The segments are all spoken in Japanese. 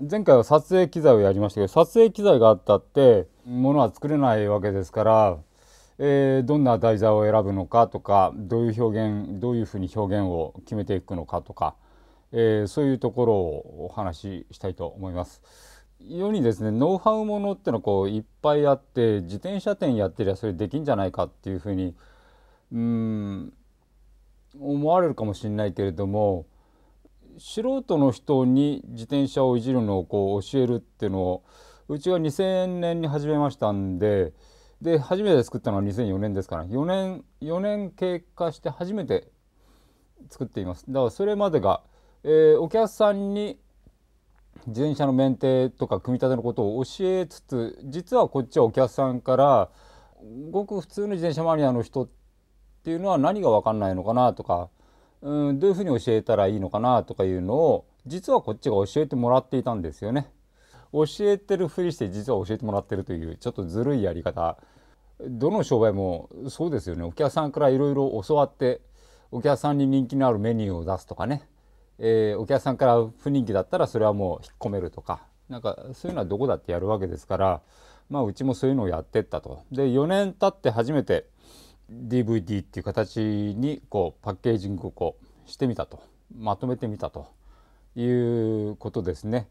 前回は撮影機材をやりましたけど撮影機材があったってものは作れないわけですから、えー、どんな題材を選ぶのかとかどういう表現どういうふうに表現を決めていくのかとか、えー、そういうところをお話ししたいと思います。世にですねノウハウものってのこういっぱいあって自転車店やってりゃそれできんじゃないかっていうふうにうん思われるかもしれないけれども素人の人に自転車をいじるのをこう教えるっていうのをうちが2000年に始めましたんでで初めて作ったのは2004年ですから4年4年経過して初めて作っていますだからそれまでが、えー、お客さんに自転車の免停とか組み立てのことを教えつつ実はこっちはお客さんからごく普通の自転車マニアの人っていうのは何が分かんないのかなとかうん、どういうふうに教えたらいいのかなとかいうのを実はこっちが教えてもらっていたんですよね。教えてるふりして実は教えてもらってるというちょっとずるいやり方どの商売もそうですよねお客さんからいろいろ教わってお客さんに人気のあるメニューを出すとかね、えー、お客さんから不人気だったらそれはもう引っ込めるとかなんかそういうのはどこだってやるわけですからまあうちもそういうのをやってったと。で4年経って初めて DVD っていう形にこうパッケージングをこうしてみたとまとめてみたということですね。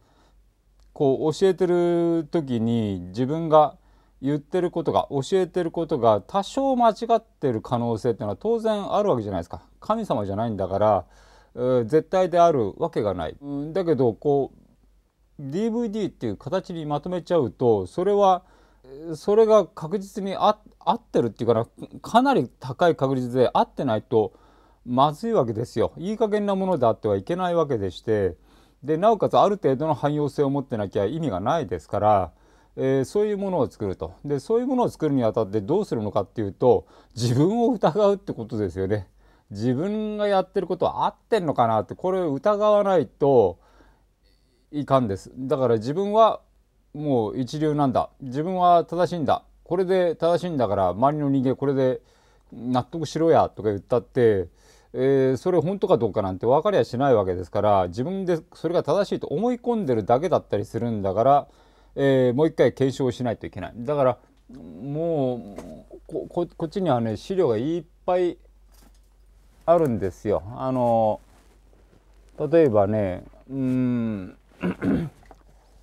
こう教えてる時に自分が言ってることが教えてることが多少間違ってる可能性っていうのは当然あるわけじゃないですか。神様じゃないんだから絶対であるわけがない。だけどこう DVD っていう形にまとめちゃうとそれはそれが確実に合ってるっていうかなかなり高い確率で合ってないとまずいわけですよ。いい加減なものであってはいけないわけでしてでなおかつある程度の汎用性を持ってなきゃ意味がないですから、えー、そういうものを作るとでそういうものを作るにあたってどうするのかっていうと自分を疑うってことですよね。自分がやってることは合ってんのかなってこれを疑わないといかんです。だから自分はもう一流なんだ自分は正しいんだこれで正しいんだから周りの人間これで納得しろやとか言ったって、えー、それ本当かどうかなんて分かりゃしないわけですから自分でそれが正しいと思い込んでるだけだったりするんだから、えー、もう一回検証しないといけない。だからもうこっちにはね資料がいっぱいあるんですよ。あの例えばねうん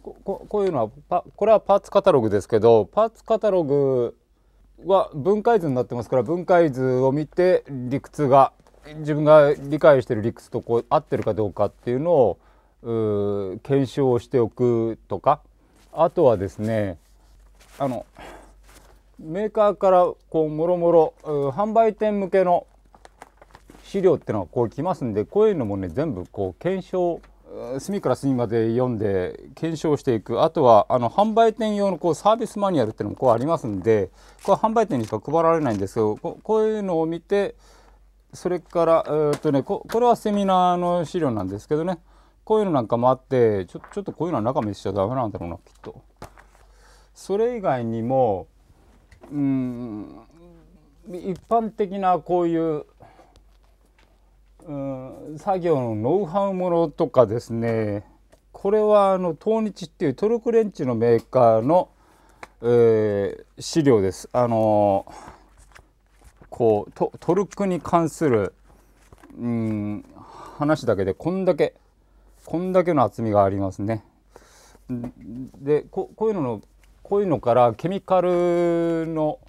ここういうのはパこれはパーツカタログですけどパーツカタログは分解図になってますから分解図を見て理屈が自分が理解してる理屈とこう合ってるかどうかっていうのを検証しておくとかあとはですねあのメーカーからこうもろもろ販売店向けの資料っていうのがこう来ますんでこういうのもね全部こう検証して隅から隅まで読んで検証していくあとはあの販売店用のこうサービスマニュアルっていうのもこうありますんでこれ販売店にしか配られないんですけどこういうのを見てそれから、えっとねこれはセミナーの資料なんですけどねこういうのなんかもあってちょちょっとこういうのは中見せちゃダメなんだろうなきっと。それ以外にもうん一般的なこういう作業のノウハウものとかですねこれはあの東日っていうトルクレンチのメーカーの、えー、資料です。あのー、こうトトルクに関するうん話だけでこんだけこんだけの厚みがありますね。でここういうののこういうのからケミカルの、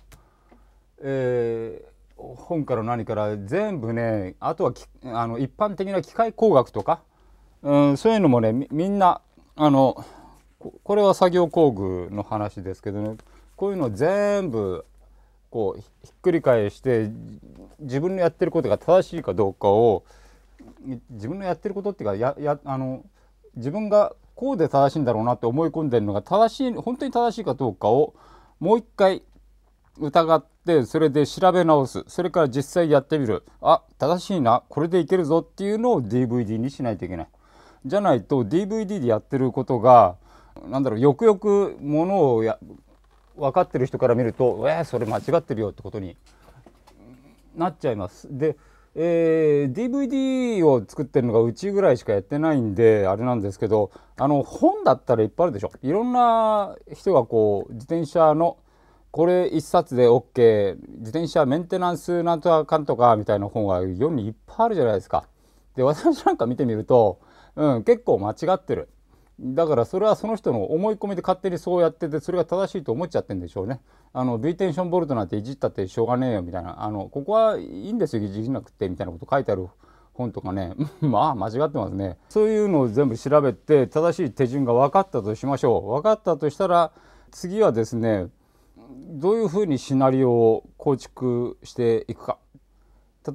えー本から何から全部ねあとはあの一般的な機械工学とか、うん、そういうのもねみんなあのこれは作業工具の話ですけどねこういうのを全部こうひっくり返して自分のやってることが正しいかどうかを自分のやってることっていうかややあの自分がこうで正しいんだろうなって思い込んでるのが正しい本当に正しいかどうかをもう一回疑ってそれで調べ直すそれから実際やってみるあ正しいなこれでいけるぞっていうのを DVD にしないといけないじゃないと DVD でやってることがなんだろうよくよくものをや分かってる人から見ると「えー、それ間違ってるよ」ってことになっちゃいます。で、えー、DVD を作ってるのがうちぐらいしかやってないんであれなんですけどあの本だったらいっぱいあるでしょ。いろんな人がこう自転車のこれ1冊で OK 自転車メンテナンスなんとかかんとかみたいな本が世にいっぱいあるじゃないですか。で私なんか見てみると、うん、結構間違ってる。だからそれはその人の思い込みで勝手にそうやっててそれが正しいと思っちゃってんでしょうね。あのビテンションボルトなんていじったってしょうがねえよみたいなあのここはいいんですよいじなくてみたいなこと書いてある本とかね まあ間違ってますね。そういうのを全部調べて正しい手順が分かったとしましょう。分かったとしたら次はですねどういうふうにシナリオを構築していくか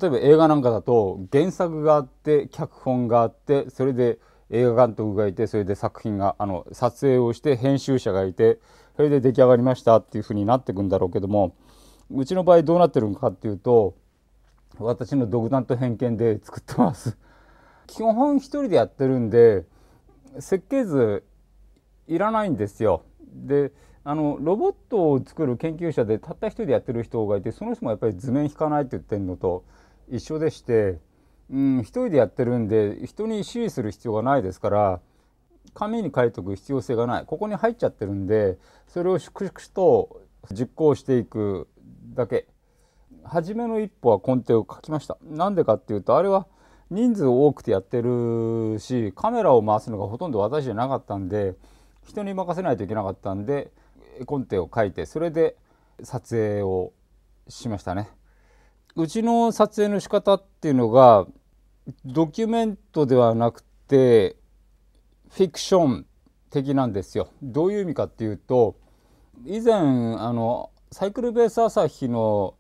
例えば映画なんかだと原作があって脚本があってそれで映画監督がいてそれで作品があの撮影をして編集者がいてそれで出来上がりましたっていうふうになっていくんだろうけどもうちの場合どうなってるのかっていうと私の独断と偏見で作ってます基本一人でやってるんで設計図いらないんですよであのロボットを作る研究者でたった一人でやってる人がいてその人もやっぱり図面引かないって言ってるのと一緒でして、うん、一人でやってるんで人に指示する必要がないですから紙に書いておく必要性がないここに入っちゃってるんでそれを粛々と実行していくだけ初めの一歩は根底を書きましたなんでかっていうとあれは人数多くてやってるしカメラを回すのがほとんど私じゃなかったんで人に任せないといけなかったんで絵コンテを書いてそれで撮影をしましたね。うちの撮影の仕方っていうのがドキュメントではなくてフィクション的なんですよ。どういう意味かっていうと以前あのサイクルベース朝日の、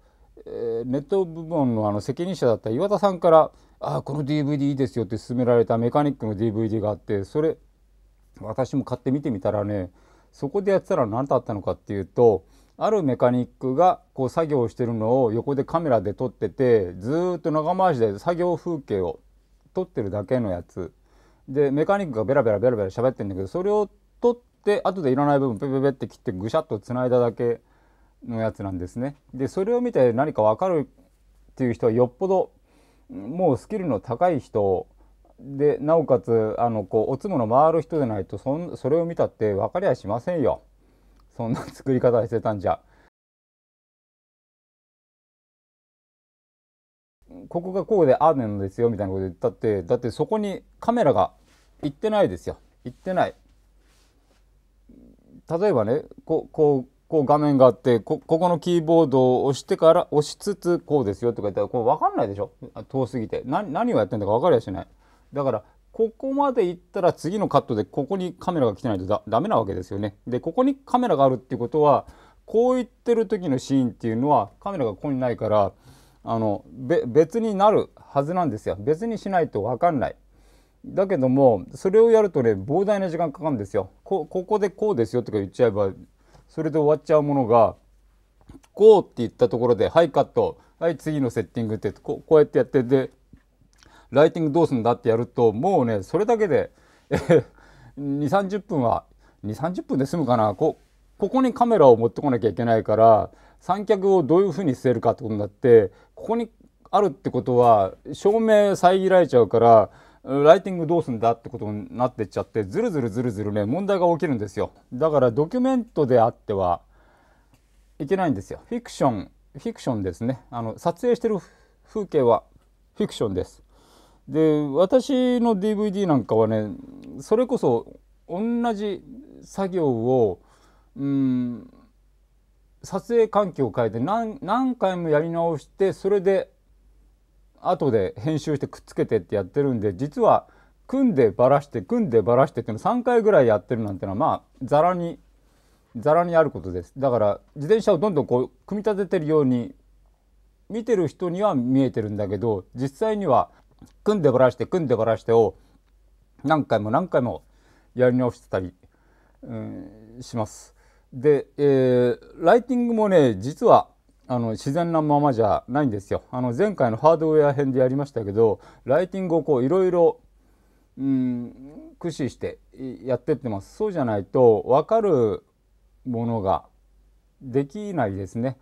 えー、ネット部門のあの責任者だった岩田さんから「あこの DVD いいですよ」って勧められたメカニックの DVD があってそれ私も買って見てみたらねそこでやってたら何だったのかっていうとあるメカニックがこう作業してるのを横でカメラで撮っててずっと長回しで作業風景を撮ってるだけのやつでメカニックがベラベラベラベラ喋ってるんだけどそれを撮って後でいらない部分ペペペって切ってぐしゃっとつないだだけのやつなんですね。でそれを見て何かわかるっていう人はよっぽどもうスキルの高い人でなおかつあのこうおつむの回る人でないとそんそれを見たって分かりゃしませんよそんな作り方してたんじゃ。ここがこうでああなんですよみたいなこと言ったってだってそこにカメラが行ってないですよ行ってない例えばねここうこう画面があってこここのキーボードを押してから押しつつこうですよとか言ったらこう分かんないでしょ遠すぎて何何をやってんだか分かりやしないだからここまでいったら次のカットでここにカメラが来てないとだダメなわけですよね。でここにカメラがあるっていうことはこう言ってる時のシーンっていうのはカメラがここにないからあの別になるはずなんですよ。別にしないと分かんない。だけどもそれをやるとね膨大な時間かかるんですよ。ここでこうですよとか言っちゃえばそれで終わっちゃうものがこうって言ったところで「はいカットはい次のセッティング」ってこうやってやってでライティングどうすんだってやるともうねそれだけで2 3 0分は2 3 0分で済むかなこここにカメラを持ってこなきゃいけないから三脚をどういうふうに据えるかってことになってここにあるってことは照明遮られちゃうからライティングどうすんだってことになってっちゃってずるずるずるずるね問題が起きるんですよだからドキュメントであってはいけないんですよフィクションフィクションですねあの撮影してる風景はフィクションですで私の DVD なんかはねそれこそ同じ作業をうん撮影環境を変えて何何回もやり直してそれで後で編集してくっつけてってやってるんで実は組んでばらして組んでばらしてっていうの3回ぐらいやってるなんてのはまあざらにざらにあることですだから自転車をどんどんこう組み立ててるように見てる人には見えてるんだけど実際には組んでばらして組んでばらしてを何回も何回もやり直してたり、うん、します。で、えー、ライティングもね実はあの自然なままじゃないんですよ。あの前回のハードウェア編でやりましたけどライティングをこういろいろ駆使してやってってます。そうじゃないと分かるものができないですね。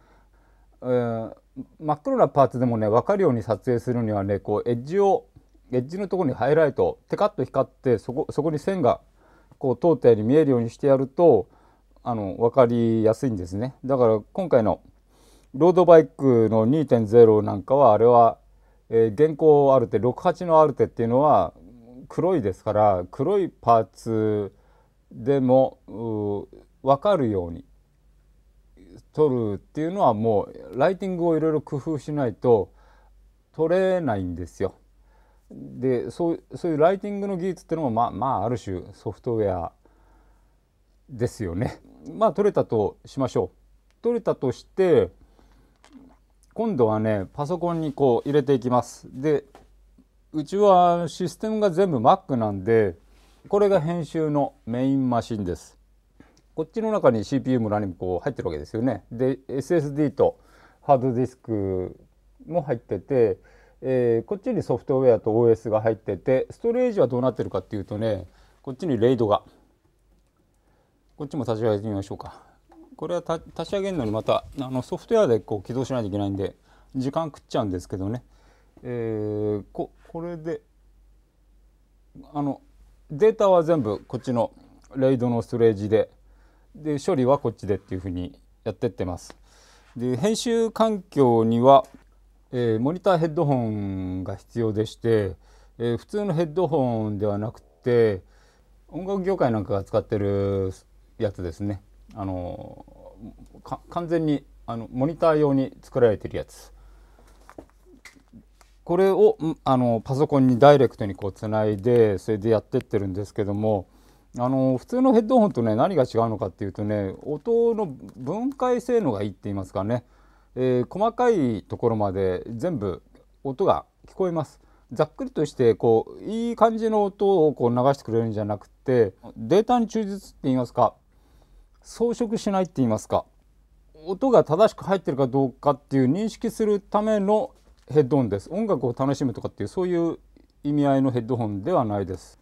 えー真っ黒なパーツでもね分かるように撮影するにはねこうエッジをエッジのところにハイライトテカッと光ってそこそこに線がこう通ったように見えるようにしてやるとあの分かりやすいんですねだから今回のロードバイクの2.0なんかはあれは、えー、現行アルテ68のアルテっていうのは黒いですから黒いパーツでも分かるように撮るっていうのはもうライティングをいろいろ工夫しないと撮れないんですよ。でそうそういうライティングの技術っていうのもまあ、まあ、ある種ソフトウェアですよね。まあ撮れたとしましょう。撮れたとして今度はねパソコンにこう入れていきます。でうちはシステムが全部 Mac なんでこれが編集のメインマシンです。こっちの中に CPU も何もこう入ってるわけですよね。で SSD とハードディスクも入ってて、えー、こっちにソフトウェアと OS が入っててストレージはどうなってるかっていうとねこっちにレイドがこっちも立ち上げてみましょうか。これは立ち上げるのにまたあのソフトウェアでこう起動しないといけないんで時間食っちゃうんですけどね、えー、ここれであのデータは全部こっちのレイドのストレージでで処理はこっちでっていうふうにやってってます。で編集環境には、えー、モニターヘッドホンが必要でして、えー、普通のヘッドホンではなくて音楽業界なんかが使ってるやつですねあの完全にあのモニター用に作られてるやつこれをあのパソコンにダイレクトにこうつないでそれでやってってるんですけどもあの普通のヘッドホンとね何が違うのかっていうとね音の分解性能がいいって言いますかね、えー、細かいところまで全部音が聞こえます。ざっくりとしてこういい感じの音をこう流してくれるんじゃなくてデータに忠実って言いますか装飾しないって言いますか音が正しく入ってるかどうかっていう認識するためのヘッドホンです音楽を楽しむとかっていうそういう意味合いのヘッドホンではないです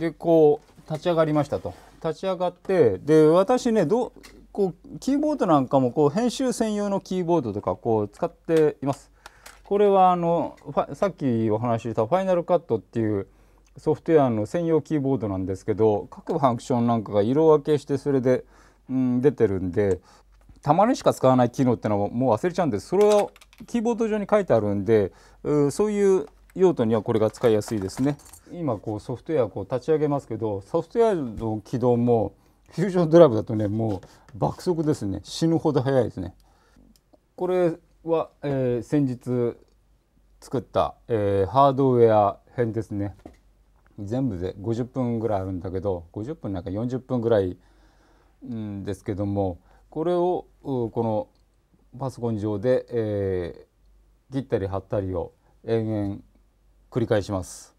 でこう立ち上がりましたと立ち上がってで私ねどこうキーボードなんかもこう編集専用のキーボードとかこう使っています。これはあのさっきお話ししたファイナルカットっていうソフトウェアの専用キーボードなんですけど各ファンクションなんかが色分けしてそれで、うん、出てるんでたまにしか使わない機能ってのはもう忘れちゃうんですそれをキーボード上に書いてあるんでうそういう用途にはこれが使いやすいですね今こうソフトウェアこう立ち上げますけどソフトウェアの起動もフュージョンドライブだとねもう爆速ですね死ぬほど速いですねこれは、えー、先日作った、えー、ハードウェア編ですね全部で50分ぐらいあるんだけど50分なんか40分ぐらいんですけどもこれをこのパソコン上で、えー、切ったり貼ったりを延々繰り返します。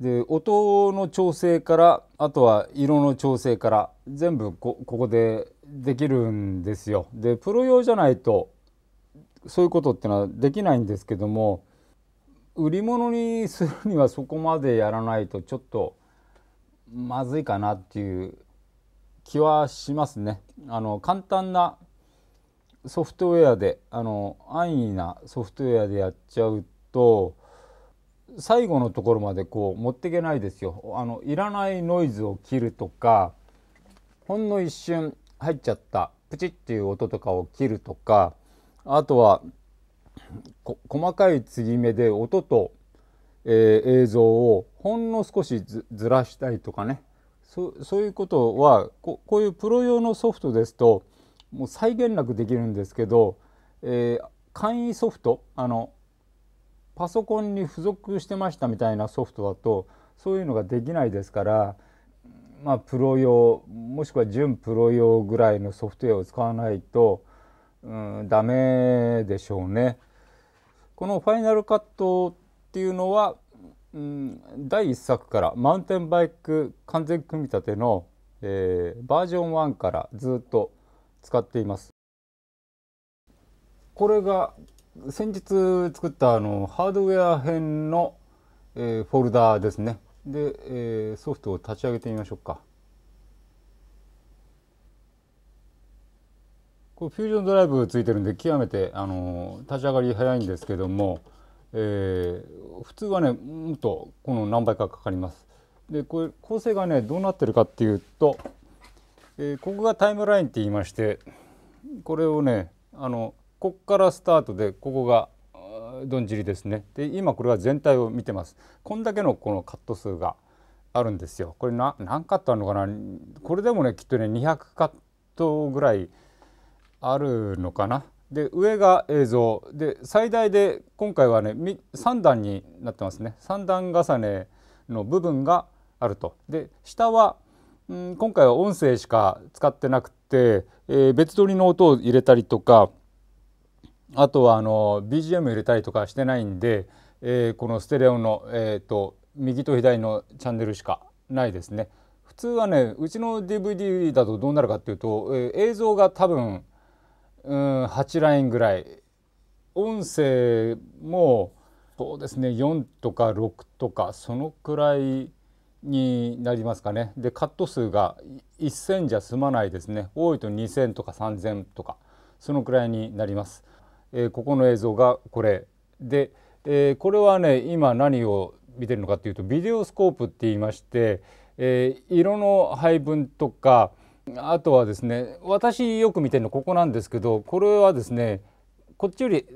で音の調整からあとは色の調整から全部ここでできるんですよ。でプロ用じゃないとそういうことってのはできないんですけども売り物にするにはそこまでやらないとちょっとまずいかなっていう気はしますね。あの簡単なソフトウェアであの安易なソフトウェアでやっちゃうと最後のところまでこう持っていけないですよあのいらないノイズを切るとかほんの一瞬入っちゃったプチっていう音とかを切るとかあとは細かい継ぎ目で音と、えー、映像をほんの少しずらしたりとかねそういうことはこういうプロ用のソフトですともう再現なくできるんですけど、えー、簡易ソフトあのパソコンに付属してましたみたいなソフトだとそういうのができないですから、まあ、プロ用もしくは準プロ用ぐらいのソフトウェアを使わないと、うん、ダメでしょうね。このファイナルカットっていうのは、うん、第1作からマウンテンバイク完全組み立ての、えー、バージョン1からずっと使っています。これが先日作ったあのハードウェア編の、えー、フォルダーですねで、えー、ソフトを立ち上げてみましょうかこれフュージョンドライブついてるんで極めてあの立ち上がり早いんですけども、えー、普通はねもっとこの何倍かかかりますでこれ構成がねどうなってるかっていうと、えー、ここがタイムラインって言いましてこれをねあのこっからスタートでここがどんじりですねで今これは全体を見てますこんだけのこのカット数があるんですよこれな何カットあるのかなこれでもねきっとね200カットぐらいあるのかなで上が映像で最大で今回はね3段になってますね3段重ねの部分があるとで下はん今回は音声しか使ってなくて、えー、別撮りの音を入れたりとかあとはあの BGM 入れたりとかしてないんで、えー、このステレオの、えーと、右と左のチャンネルしかないですね。普通はねうちの DVD だとどうなるかっていうと、えー、映像が多分うん8ラインぐらい音声もそうですね4とか6とかそのくらいになりますかねでカット数が1,000じゃ済まないですね多いと2,000とか3,000とかそのくらいになります。えー、ここの映像がこれで、えー、これはね今何を見てるのかっていうとビデオスコープって言いまして、えー、色の配分とかあとはですね私よく見てるのここなんですけどこれはですねこっちより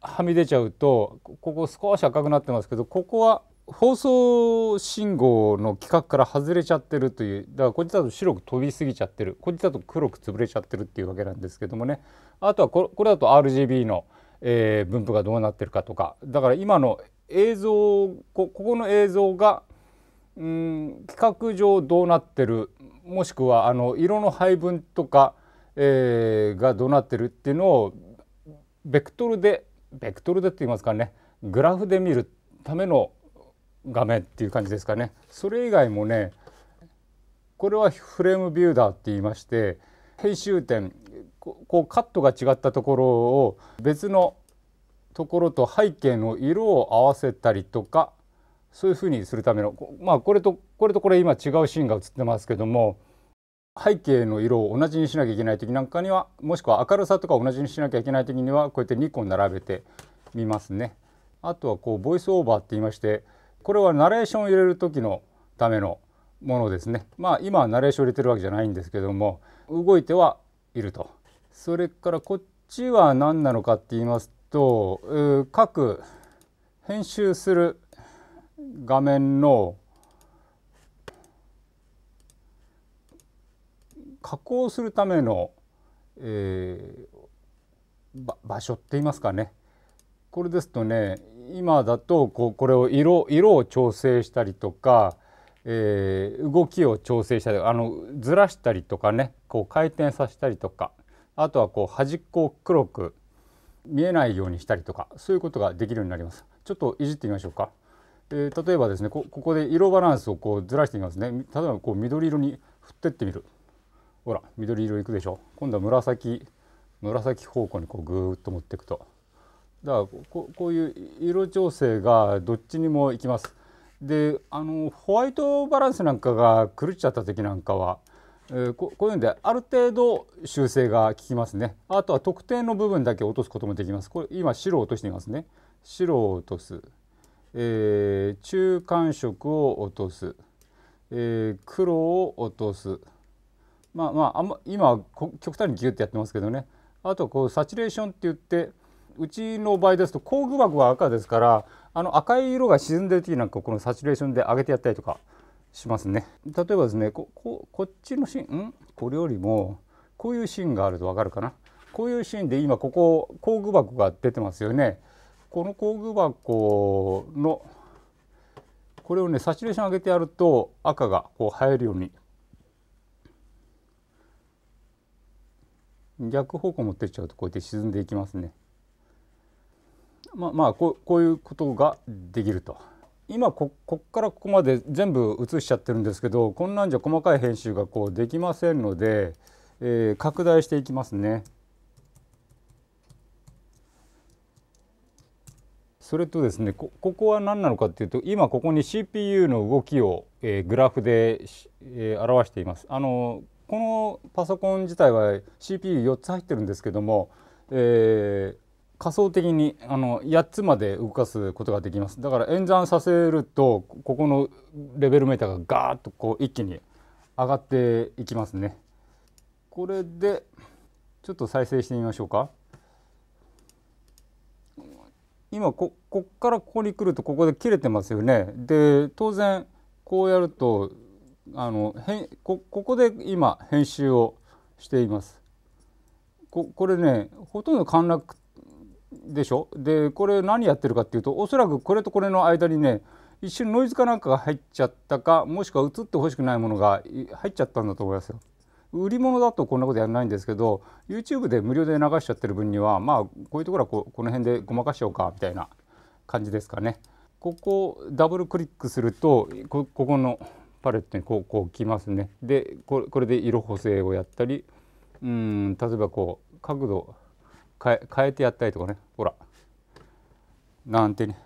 はみ出ちゃうとここ少し赤くなってますけどここは放送信号の規格から外れちゃってるというだからこっちだと白く飛びすぎちゃってるこっちだと黒く潰れちゃってるっていうわけなんですけどもねあとはこれだと RGB の、えー、分布がどうなってるかとかだから今の映像ここの映像がうん規格上どうなってるもしくはあの色の配分とか、えー、がどうなってるっていうのをベクトルでベクトルでって言いますかねグラフで見るための画面っていう感じですかねそれ以外もねこれはフレームビューダーって言いまして編集点こうカットが違ったところを別のところと背景の色を合わせたりとかそういうふうにするためのまあこれとこれとこれ今違うシーンが映ってますけども背景の色を同じにしなきゃいけない時なんかにはもしくは明るさとか同じにしなきゃいけない時にはこうやって2個並べてみますね。あとはこうボイスオーバーって言いましてこれはナレーションを入れる時のためのものですねまあ今はナレーション入れてるわけじゃないんですけども動いてはいるとそれからこっちは何なのかって言いますと各編集する画面の加工するための、えー、場所って言いますかねこれですとね今だとこうこれを色色を調整したりとか、えー、動きを調整したりあのずらしたりとかねこう回転させたりとかあとはこう端っこを黒く見えないようにしたりとかそういうことができるようになります。ちょっといじってみましょうか。えー、例えばですねここで色バランスをこうずらしてみますね。例えばこう緑色に振ってってみる。ほら緑色いくでしょ。今度は紫紫方向にこうぐーっと持っていくと。だからここういう色調整がどっちにもいきます。であのホワイトバランスなんかが狂っちゃった時なんかは、えー、こういうんである程度修正が効きますねあとは特定の部分だけ落とすこともできますこれ今白を落としていますね白を落とす、えー、中間色を落とす、えー、黒を落とすまあまああんま今極端にギュッてやってますけどねあとこうサチュレーションって言ってうちの場合ですと工具箱が赤ですからあの赤い色が沈んでる時なんかこのサチュレーションで上げてやったりとかしますね。例えばですねこここっちのシーンんこれよりもこういうシーンがあるとわかるかな。こういうシーンで今ここ工具箱が出てますよね。この工具箱のこれをねサチュレーション上げてやると赤がこう映えるように逆方向持ってっちゃうとこうやって沈んでいきますね。まあ、まあ、こうこういうことができると。今ここからここまで全部映しちゃってるんですけどこんなんじゃ細かい編集がこうできませんので、えー、拡大していきますね。それとですねここは何なのかっていうと今ここに CPU の動きを、えー、グラフで、えー、表しています。あのこのパソコン自体は CPU4 つ入ってるんですけども、えー、仮想的にあの8つまで動かすことができますだから演算させるとここのレベルメーターがガーッとこう一気に上がっていきますねこれでちょっと再生してみましょうか今ここっからここに来るとここで切れてますよねで当然こうやるとあのへこここで今編集をしていますここれねほとんど陥落でしょでこれ何やってるかっていうとおそらくこれとこれの間にね一瞬ノイズかなんかが入っちゃったかもしくは映ってほしくないものが入っちゃったんだと思いますよ。売り物だとこんなことやらないんですけど YouTube で無料で流しちゃってる分にはまあこういうところはここの辺でごまかしようかみたいな感じですかね。ここダブルクリックするとここのパレットにこうこう来ますね。でこれで色補正をやったりうん例えばこう角度変え変えてやったりとかねほらなんてね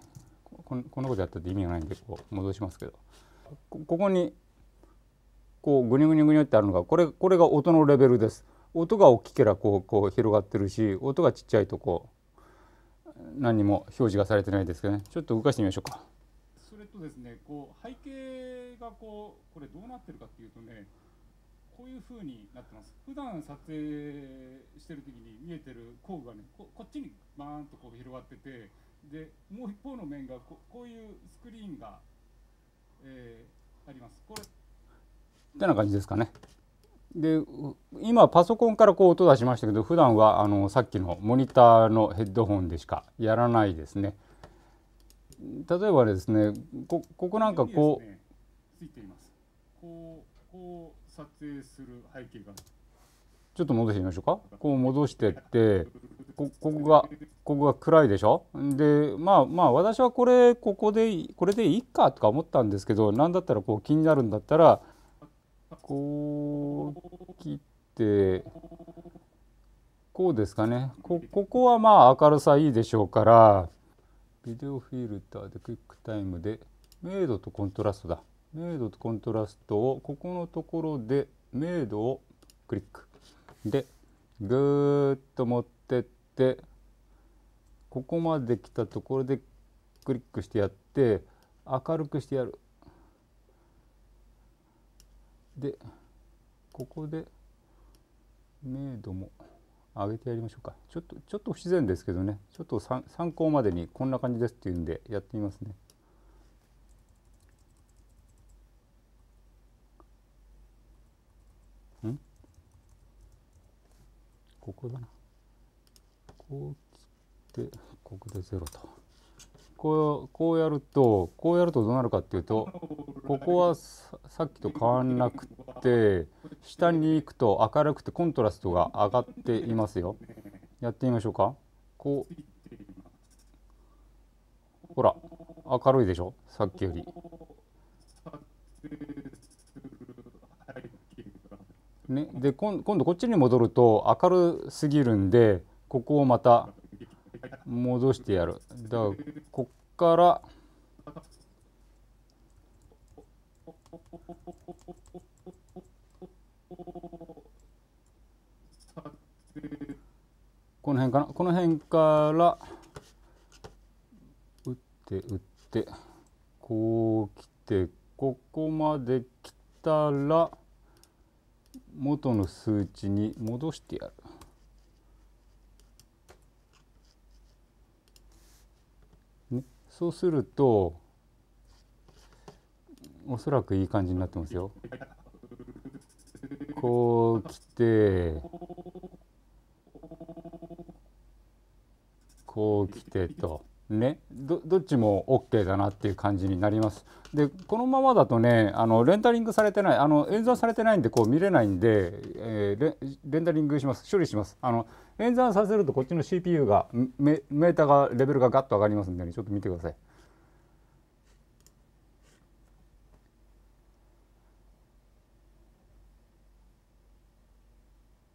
こんなことやったって意味がないんでこう戻しますけどここにこうグニグニグニってあるのがこれこれが音のレベルです。音が大きければこうこう広がってるし音がちっちゃいとこう何も表示がされてないですけどねちょっと動かしてみましょうか。それとですねこう背景がこうこれどうなってるかっていうとねこういうふうになってます普段撮影してる時に見えてる工具がねこっちにバーンとこう広がっててでもう一方の面がここういうスクリーンが、えー、ありますこれってな感じですかね。で今パソコンからこう音出しましたけど普段はあのさっきのモニターのヘッドホンでしかやらないですね。例えばですねここなんかこう。ついています。こうこう撮影する背景がちょっと戻してみましょうかこう戻してってこここがここが暗いでしょでまあまあ私はこれここでこれでいいかとか思ったんですけど何だったらこう気になるんだったらこう切ってこうですかねこここはまあ明るさいいでしょうからビデオフィルターでクイックタイムで明度とコントラストだ。明度とコントラストをここのところで明度をクリックでぐーっと持ってってここまで来たところでクリックしてやって明るくしてやるでここで明度も上げてやりましょうかちょっとちょっと不自然ですけどねちょっと参考までにこんな感じですっていうんでやってみますねここだなこう切ってここで0とこうこうやるとこうやるとどうなるかっていうとここはさっきと変わんなくて下に行くと明るくてコントラストが上がっていますよやってみましょうかこうほら明るいでしょさっきよりね、で今今度こっちに戻ると明るすぎるんでここをまた戻してやるだからこっからこの辺かなこの辺から打って打ってこう来てここまで来たら。元の数値に戻してやる。ね、そうするとおそらくいい感じになってますよ。こう来てこう来てと。ね、どどっちも OK だなっていう感じになります。でこのままだとねあのレンダリングされてないあの演算されてないんでこう見れないんで、えー、レンダリングします処理しますあの演算させるとこっちの CPU がメメータがレベルがガッと上がりますんで、ね、ちょっと見てください。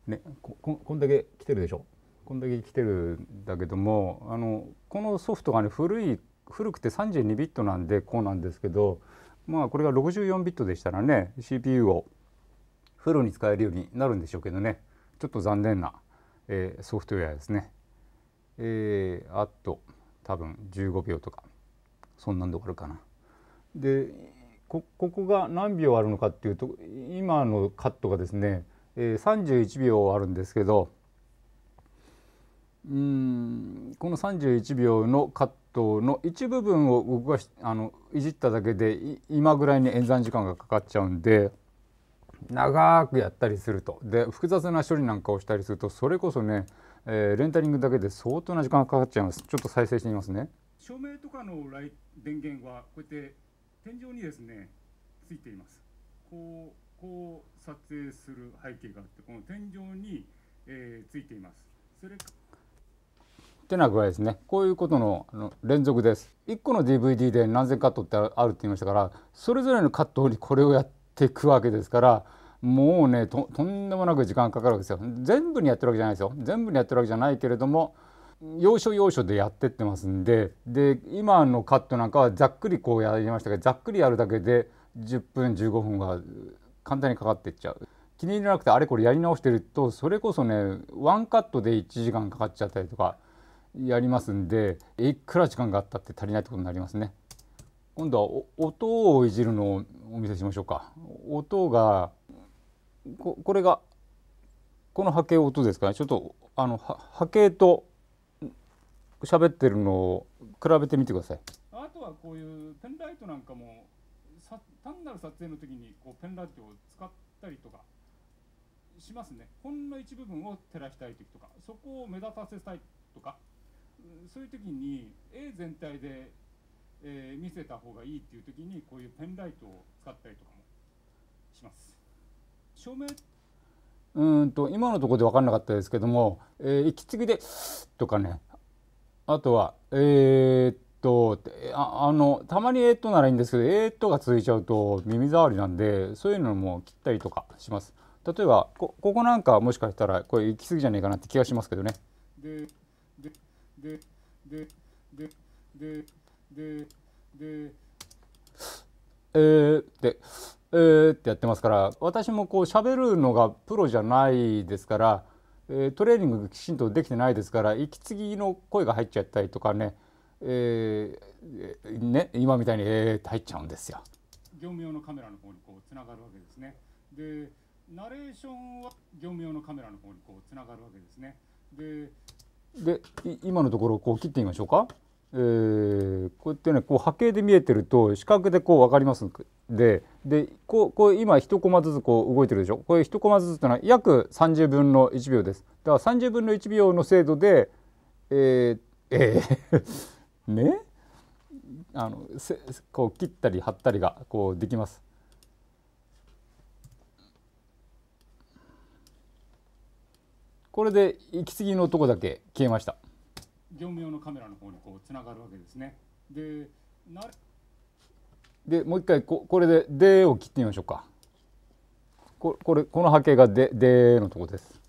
ねここんだけ来てるでしょ。こんだけ来てるんだけどもあのこのソフトがね古い古くて32ビットなんでこうなんですけどまあこれが64ビットでしたらね CPU をフルに使えるようになるんでしょうけどねちょっと残念な、えー、ソフトウェアですね。えー、あと多分15秒とかそんなんで終わるかな。でここが何秒あるのかっていうと今のカットがですね、えー、31秒あるんですけどうんこの31秒のカットの一部分を僕があのいじっただけで今ぐらいに演算時間がかかっちゃうんで長くやったりするとで複雑な処理なんかをしたりするとそれこそね、えー、レンタリングだけで相当な時間がかかっちゃいますちょっと再生してみますね照明とかのライ電源はこうやって天井にですねついていますこうこう撮影する背景があってこの天井に、えー、ついていますそれってな具合ですねこういうことのあの連続です1個の DVD で何千カットってあるって言いましたからそれぞれのカットにこれをやっていくわけですからもうねとんでもなく時間かかるわけですよ全部にやってるわけじゃないですよ全部にやってるわけじゃないけれども要所要所でやってってますんでで今のカットなんかはざっくりこうやりましたけどざっくりやるだけで10分15分が簡単にかかっていっちゃう気に入らなくてあれこれやり直してるとそれこそねワンカットで1時間かかっちゃったりとかやりますんでいくら時間があったって足りないってことになりますね。今度は音をいじるのをお見せしましょうか。音がここれがこの波形音ですかねちょっとあの波形と喋ってるのを比べてみてください。あとはこういうペンライトなんかも単なる撮影の時にこうペンライトを使ったりとかしますね。ほんの一部分を照らしたい時とかそこを目立たせたいとかそういう時に A 全体で、えー、見せた方がいいっていう時にこういうペンライトを使ったりとかもします。照明うんと今のところで分かんなかったですけども、えー、息継ぎでとかねあとはえー、っとああのたまにえっとならいいんですけどえー、っとが続いちゃうと耳障りなんでそういうのも切ったりとかします例えばここなんかもしかしたらこれ行き過ぎじゃねえかなって気がしますけどね。でででででででえー、でえー、ってやってますから私もこう喋るのがプロじゃないですから、えー、トレーニングきちんとできてないですから息継ぎの声が入っちゃったりとかね,、えー、ね今みたいに「えー」って入っちゃうんですよ。業務用のカメラの方にこうつながるわけですね。でナレーションは業務用のカメラの方にこうつながるわけですね。でで今のところこう切ってみましょうか。えー、こうやってねこう波形で見えてると視覚でこう分かりますででこうこう今1コマずつこう動いてるでしょこれ1コマずつというのは約30分の1秒です。だから30分の1秒の精度でえー、えー ねあのこう切ったり貼ったりがこうできます。これで行き過ぎのとこだけ消えました業務用のカメラの方にこうつながるわけですねでなでもう一回ここれで「で」を切ってみましょうかここれこの波形がで「で」のとこです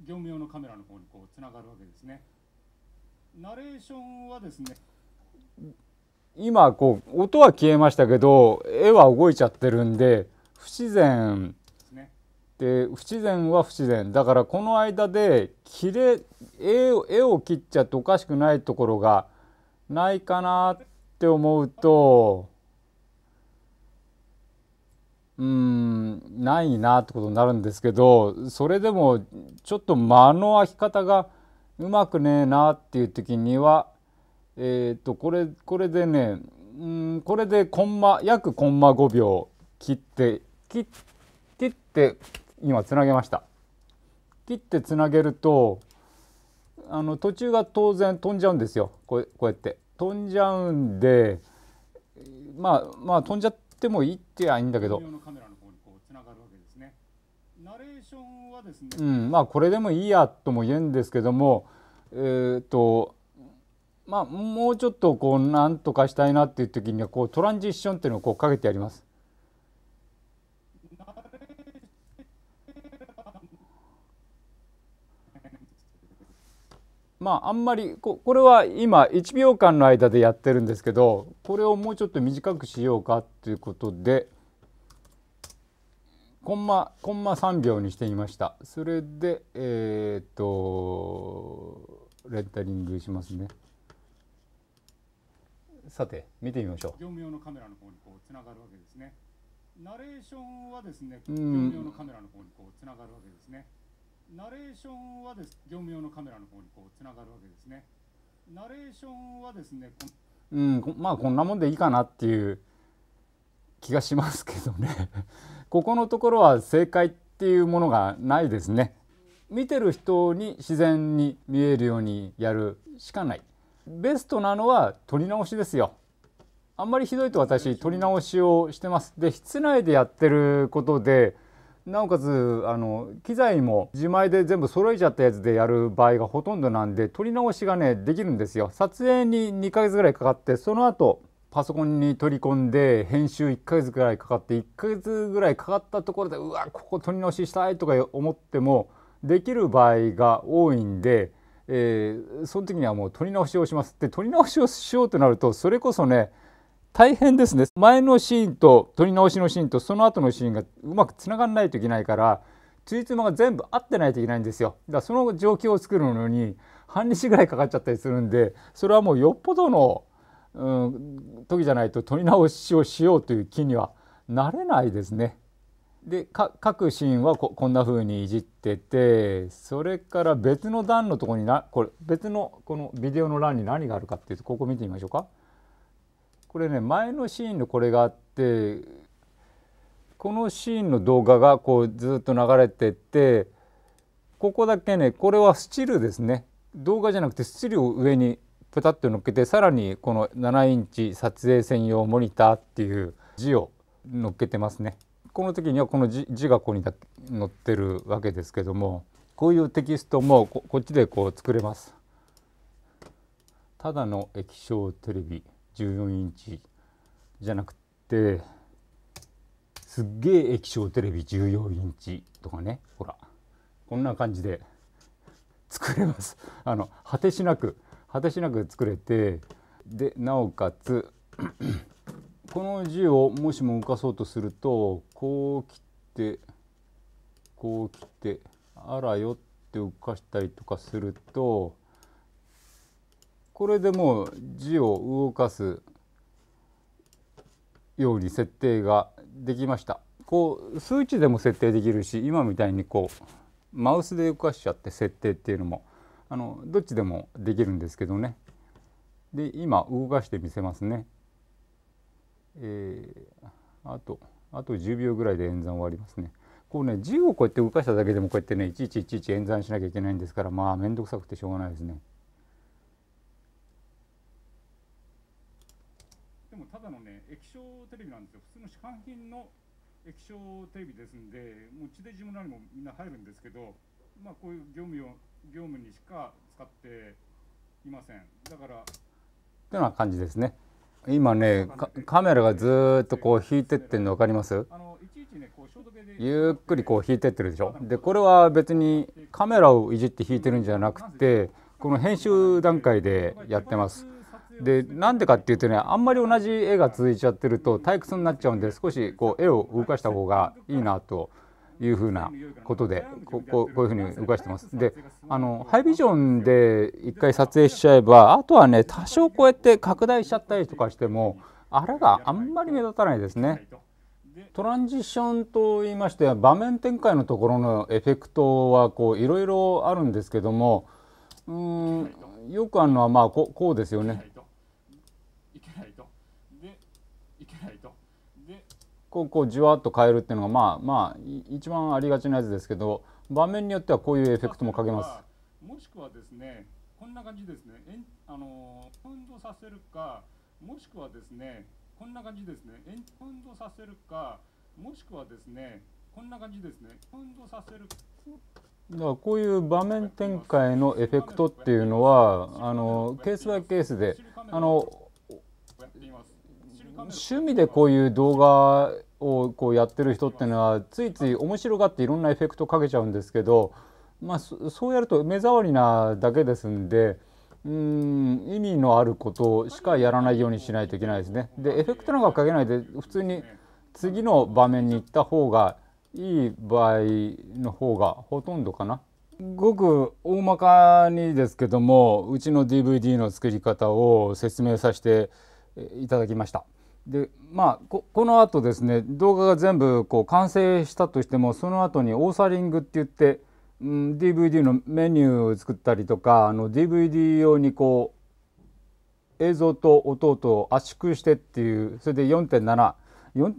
業務用のカメラの方にこうつながるわけですねナレーションはですね今こう音は消えましたけど絵は動いちゃってるんで不自然で不自然は不自然だからこの間で切れ絵を絵を切っちゃっておかしくないところがないかなって思うとうんないなってことになるんですけどそれでもちょっと間の空き方がうまくねえなっていう時にはえっ、とこれこれでねうんこれでコンマ約コンマ5秒切って切って切って今つなげました切ってつなげるとあの途中が当然飛んじゃうんですよこうこうやって飛んじゃうんでまあまあ飛んじゃってもいいってはいいんだけど。ナレーションはですね、うん、まあこれでもいいやとも言えんですけどもえっ、ー、とまあもうちょっとこうなんとかしたいなっていう時にはこうトランジッションっていうのをこうかけてやります。まああんまりここれは今1秒間の間でやってるんですけどこれをもうちょっと短くしようかということでコンマコンマ3秒にしてみましたそれでえー、っとレンタリングしますねさて見てみましょう業務用のカメラの方にこうつながるわけですねナレーションはですね業務用のカメラの方にこうつながるわけですね、うんナレーションはです業務用のカメラの方にこうつながるわけですねナレーションはですねうんまあこんなもんでいいかなっていう気がしますけどね ここのところは正解っていうものがないですね見てる人に自然に見えるようにやるしかないベストなのは撮り直しですよあんまりひどいと私撮り直しをしてますで室内でやってることでなおかつあの機材も自前で全部揃えちゃったやつでやる場合がほとんどなんで撮り直しがねできるんですよ。撮影に2ヶ月ぐらいかかってその後パソコンに取り込んで編集1ヶ月ぐらいかかって1ヶ月ぐらいかかったところでうわここ撮り直ししたいとか思ってもできる場合が多いんで、えー、その時にはもう撮り直しをします。って撮り直しをしようとなるとそれこそね大変ですね前のシーンと撮り直しのシーンとその後のシーンがうまくつながらないといけないからついつまが全部合ってないといけないんですよだからその状況を作るのに半日ぐらいかかっちゃったりするんでそれはもうよっぽどの、うん、時じゃないと撮り直しをしようという気にはなれないですね。で各シーンはここんな風にいじっててそれから別の段のとこになこれ別のこのビデオの欄に何があるかっていうとここ見てみましょうか。これね前のシーンのこれがあってこのシーンの動画がこうずっと流れてってここだけねこれはスチールですね動画じゃなくてスチールを上にペタッと乗っけてさらにこの7インチ撮影専用モニターっていう字を乗っけてますね。この時にはこの字がここに載ってるわけですけどもこういうテキストもこっちでこう作れます。ただの液晶テレビ14インチじゃなくてすっげえ液晶テレビ14インチとかねほらこんな感じで作れますあの果てしなく果てしなく作れてでなおかつ この字をもしも動かそうとするとこう切ってこう切ってあらよって動かしたりとかするとこれでもう字を動かすように設定ができましたこう数値でも設定できるし今みたいにこうマウスで動かしちゃって設定っていうのもあのどっちでもできるんですけどねで今動かしてみせますねえー、あとあと10秒ぐらいで演算終わりますねこうね字をこうやって動かしただけでもこうやってねいちいちいちいち演算しなきゃいけないんですからまあ面倒くさくてしょうがないですね。液晶テレビなんですよ普通の市販品の液晶テレビですんでもう地デジも何もみんな入るんですけど、まあ、こういう業務を業務にしか使っていませんだからような感じですね今ねカメラがずっとこう引いてってんの分かりますあのゆっくりこう引いてってるでしょでこれは別にカメラをいじって引いてるんじゃなくてこの編集段階でやってますでなんでかっていうとねあんまり同じ絵が続いちゃってると退屈になっちゃうんで少しこう絵を動かした方がいいなというふうなことでこここういうふうに動かしてます。であのハイビジョンで一回撮影しちゃえばあとはね多少こうやって拡大しちゃったりとかしてもあれがあんまり目立たないですね。トランジションといいまして場面展開のところのエフェクトはいろいろあるんですけどもうんよくあるのはまあこうですよねでいけないと。でこうこうじわっと変えるっていうのがまあまあ一番ありがちなやつですけど場面によってはこういうエフェクトもかけます。もしくはですねこんな感じですねえんあのポンドさせるかもしくはですねこんな感じですねえんポンドさせるかもしくはですねこんな感じですねポンドさせるだからこういう場面展開のエフェクトっていうのはあのケースバイケースであの趣味でこういう動画をこうやってる人っていうのはついつい面白がっていろんなエフェクトかけちゃうんですけど、まあ、そうやると目障りなだけですんで。うん意味のあることしかやらないようにしないといけないですね。でエフェクトなんかかけないで普通に次の場面に行った方がいい場合の方がほとんどかな。ごく大まかにですけどもうちの DVD の作り方を説明させていただきました。でまあこのあとですね動画が全部こう完成したとしてもその後にオーサリングって言って、うん、DVD のメニューを作ったりとかあの DVD 用にこう映像と音と圧縮してっていうそれで4.7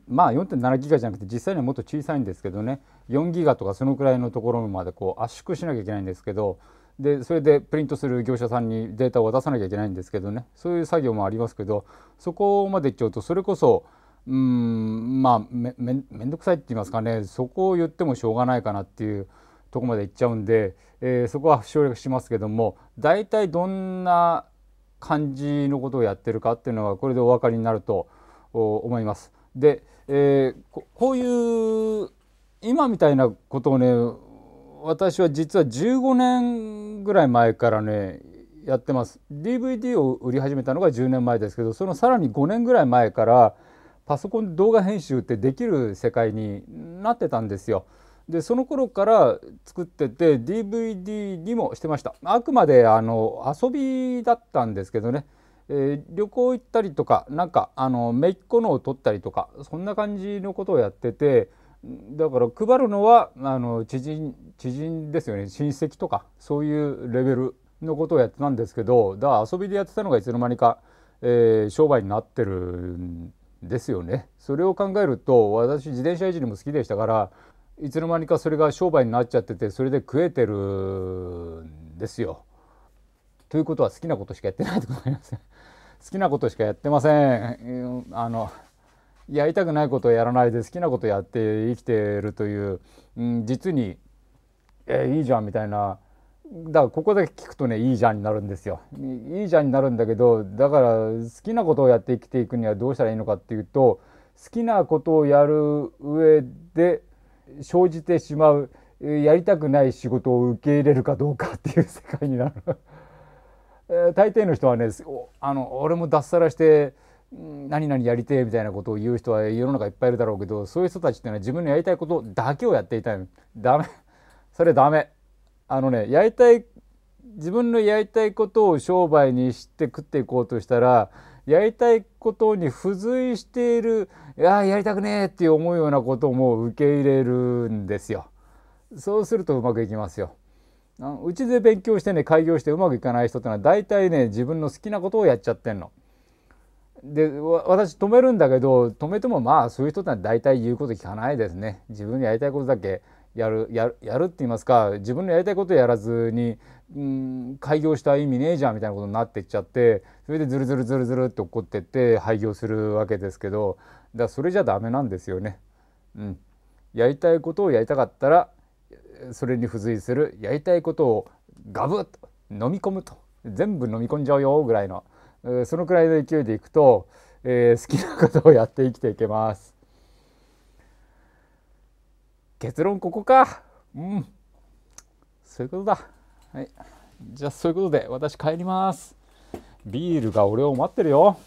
まあ4.7ギガじゃなくて実際にはもっと小さいんですけどね4ギガとかそのくらいのところまでこう圧縮しなきゃいけないんですけどでそれでプリントする業者さんにデータを渡さなきゃいけないんですけどねそういう作業もありますけどそこまでいっちゃうとそれこそうんまあ面めんくさいって言いますかねそこを言ってもしょうがないかなっていうとこまでいっちゃうんで、えー、そこは省略しますけども大体どんな感じのことをやってるかっていうのはこれでお分かりになると思います。で、えー、こういう今みたいなことをね私は実は15年ぐらい前からねやってます DVD を売り始めたのが10年前ですけどそのさらに5年ぐらい前からパソコン動画編集ってできる世界になってたんですよ。でその頃から作ってて DVD にもしてましたあくまであの遊びだったんですけどね、えー、旅行行ったりとかなんかあの姪っ子のを撮ったりとかそんな感じのことをやっててだから配るのはあの知人知人ですよね親戚とかそういうレベルのことをやってたんですけどだから遊びでやってたのがいつの間にか、えー、商売になってるんですよね。それを考えると私自転車いじりも好きでしたからいつの間にかそれが商売になっちゃっててそれで食えてるんですよ。ということは好きなことしかやってないと思います好きなことしかやってません。あのやりたくないことをやらないで好きなことをやって生きているという、うん、実に「えいいじゃん」みたいなだからここだけ聞くとねいいじゃんになるんですよ。いいじゃんになるんだけどだから好きなことをやって生きていくにはどうしたらいいのかっていうと好きなことをやる上で生じてしまうやりたくない仕事を受け入れるかどうかっていう世界になる。大抵の人はねあの俺も脱サラして何々やりてえみたいなことを言う人は世の中いっぱいいるだろうけどそういう人たちっていうのは自分のやりたいことだけをやっていたいダメ それダメあのねやりたい自分のやりたいことを商売にして食っていこうとしたらやりたいことに付随しているいややりたくねえって思うようなことも受け入れるんですよ。そうするとうまくいきますよ。うちで勉強してね開業してうまくいかない人ってのは大体ね自分の好きなことをやっちゃってんの。で私止めるんだけど止めてもまあそういう人ってのは大体言うこと聞かないですね自分のやりたいことだけやるやるやるって言いますか自分のやりたいことやらずに、うん、開業した意味ねえじゃんみたいなことになってっちゃってそれでズルズルズルズルって怒ってって廃業するわけですけどだそれじゃダメなんですよね。うん、やりたいことをやりたかったらそれに付随するやりたいことをガブッと飲み込むと全部飲み込んじゃうよぐらいの。そのくらいの勢いでいくと、えー、好きなことをやって生きていけます結論ここかうんそういうことだはいじゃあそういうことで私帰りますビールが俺を待ってるよ